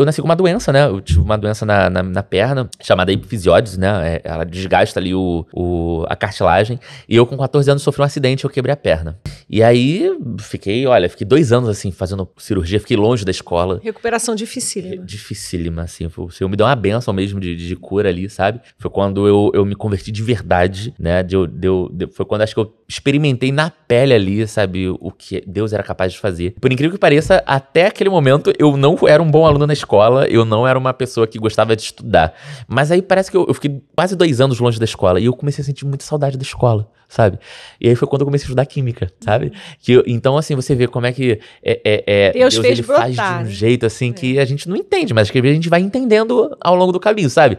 eu nasci com uma doença, né? Eu tive uma doença na, na, na perna, chamada hipofisiódese, né? É, ela desgasta ali o, o, a cartilagem. E eu, com 14 anos, sofri um acidente e eu quebrei a perna. E aí fiquei, olha, fiquei dois anos assim, fazendo cirurgia, fiquei longe da escola. Recuperação dificílima. Dificílima, assim. O Senhor assim, me deu uma benção mesmo de, de cura ali, sabe? Foi quando eu, eu me converti de verdade, né? Deu, deu, foi quando acho que eu experimentei na pele ali, sabe, o que Deus era capaz de fazer. Por incrível que pareça, até aquele momento eu não era um bom aluno na escola, eu não era uma pessoa que gostava de estudar. Mas aí parece que eu, eu fiquei quase dois anos longe da escola e eu comecei a sentir muita saudade da escola sabe? E aí foi quando eu comecei a estudar química, sabe? Que, então, assim, você vê como é que é, é, é Deus, Deus ele brotar, faz de um né? jeito, assim, que é. a gente não entende, mas que a gente vai entendendo ao longo do caminho, sabe?